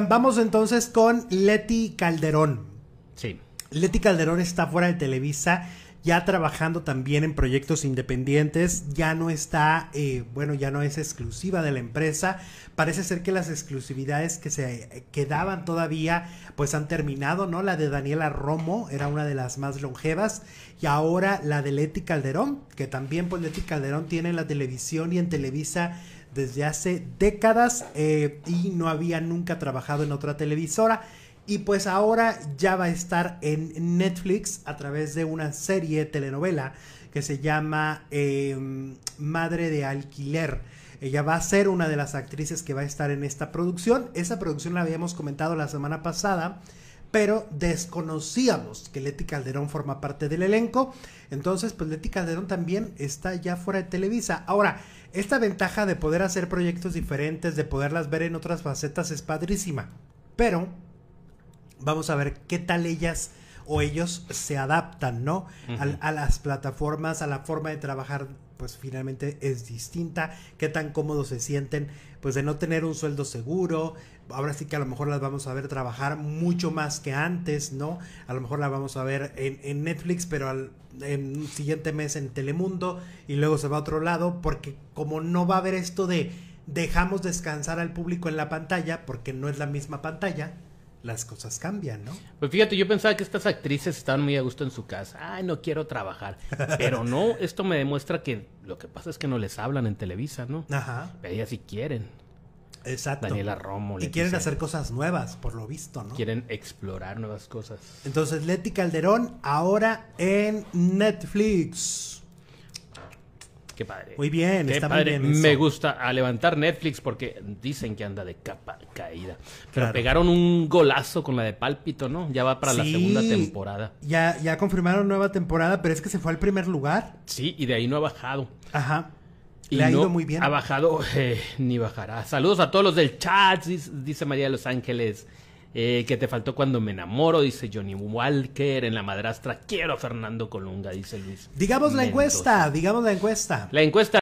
Vamos entonces con Leti Calderón. Sí. Leti Calderón está fuera de Televisa, ya trabajando también en proyectos independientes, ya no está, eh, bueno, ya no es exclusiva de la empresa. Parece ser que las exclusividades que se eh, quedaban todavía, pues han terminado, ¿no? La de Daniela Romo era una de las más longevas y ahora la de Leti Calderón, que también pues Leti Calderón tiene en la televisión y en Televisa desde hace décadas eh, y no había nunca trabajado en otra televisora. Y pues ahora ya va a estar en Netflix a través de una serie telenovela que se llama em, Madre de Alquiler. Ella va a ser una de las actrices que va a estar en esta producción. Esa producción la habíamos comentado la semana pasada pero desconocíamos que Leti Calderón forma parte del elenco. Entonces, pues Leti Calderón también está ya fuera de Televisa. Ahora, esta ventaja de poder hacer proyectos diferentes, de poderlas ver en otras facetas, es padrísima. Pero, vamos a ver qué tal ellas o ellos se adaptan, ¿no? a, las plataformas, a la forma de trabajar, pues finalmente es distinta, qué tan cómodos se sienten, pues de no tener un sueldo seguro, ahora sí que a lo mejor las vamos a ver trabajar mucho más que antes, ¿no? A lo mejor las vamos a ver en, Netflix, pero al en, siguiente mes en Telemundo y luego se va a otro lado, porque como no va a haber esto de dejamos descansar al público en la pantalla, porque no es la misma pantalla, las cosas cambian, ¿no? Pues fíjate, yo pensaba que estas actrices estaban muy a gusto en su casa. Ay, no quiero trabajar. Pero no, esto me demuestra que lo que pasa es que no les hablan en Televisa, ¿no? Ajá. Pero ellas sí quieren. Exacto. Daniela Romo. Y quieren hacer cosas nuevas, por lo visto, ¿no? Quieren explorar nuevas cosas. Entonces, Leti Calderón, ahora en Netflix padre. Muy bien, está Me gusta a levantar Netflix porque dicen que anda de capa caída. Pero pegaron un golazo con la de Pálpito, ¿no? Ya va para la segunda temporada. Ya, ya confirmaron nueva temporada, pero es que se fue al primer lugar. Sí, y de ahí no ha bajado. Ajá. Y Le ha ido muy bien. Ha bajado, eh, ni bajará. Saludos a todos los del chat, dice María de los Ángeles. Eh, que te faltó cuando me enamoro, dice Johnny Walker. En la madrastra quiero a Fernando Colunga, dice Luis. Digamos la encuesta, digamos la encuesta. La encuesta